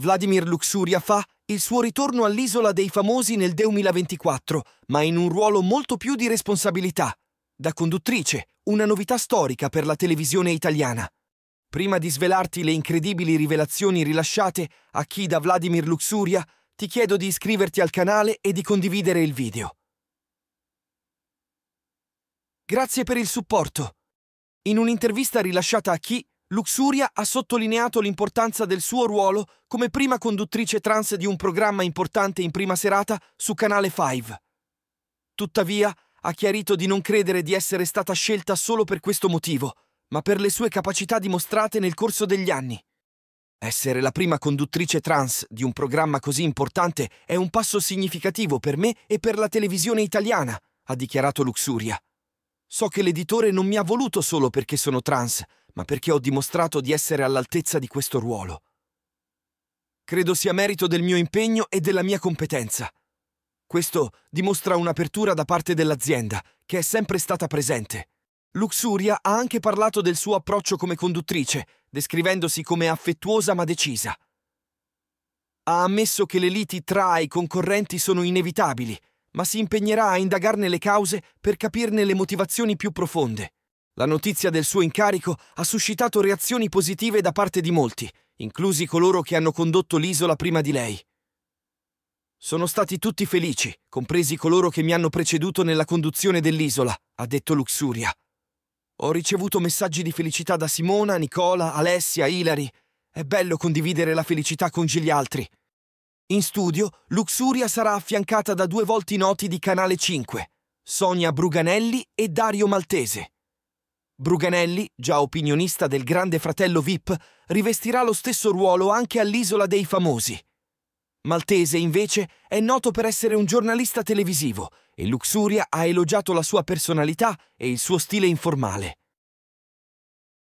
Vladimir Luxuria fa il suo ritorno all'isola dei famosi nel 2024, ma in un ruolo molto più di responsabilità. Da conduttrice, una novità storica per la televisione italiana. Prima di svelarti le incredibili rivelazioni rilasciate a chi da Vladimir Luxuria, ti chiedo di iscriverti al canale e di condividere il video. Grazie per il supporto. In un'intervista rilasciata a chi Luxuria ha sottolineato l'importanza del suo ruolo come prima conduttrice trans di un programma importante in prima serata su Canale 5. Tuttavia, ha chiarito di non credere di essere stata scelta solo per questo motivo, ma per le sue capacità dimostrate nel corso degli anni. Essere la prima conduttrice trans di un programma così importante è un passo significativo per me e per la televisione italiana, ha dichiarato Luxuria. So che l'editore non mi ha voluto solo perché sono trans, ma perché ho dimostrato di essere all'altezza di questo ruolo. Credo sia merito del mio impegno e della mia competenza. Questo dimostra un'apertura da parte dell'azienda, che è sempre stata presente. Luxuria ha anche parlato del suo approccio come conduttrice, descrivendosi come affettuosa ma decisa. Ha ammesso che le liti tra i concorrenti sono inevitabili ma si impegnerà a indagarne le cause per capirne le motivazioni più profonde. La notizia del suo incarico ha suscitato reazioni positive da parte di molti, inclusi coloro che hanno condotto l'isola prima di lei. Sono stati tutti felici, compresi coloro che mi hanno preceduto nella conduzione dell'isola, ha detto Luxuria. Ho ricevuto messaggi di felicità da Simona, Nicola, Alessia, Ilari. È bello condividere la felicità con gli altri. In studio, Luxuria sarà affiancata da due volti noti di Canale 5, Sonia Bruganelli e Dario Maltese. Bruganelli, già opinionista del Grande Fratello VIP, rivestirà lo stesso ruolo anche all'Isola dei Famosi. Maltese, invece, è noto per essere un giornalista televisivo e Luxuria ha elogiato la sua personalità e il suo stile informale.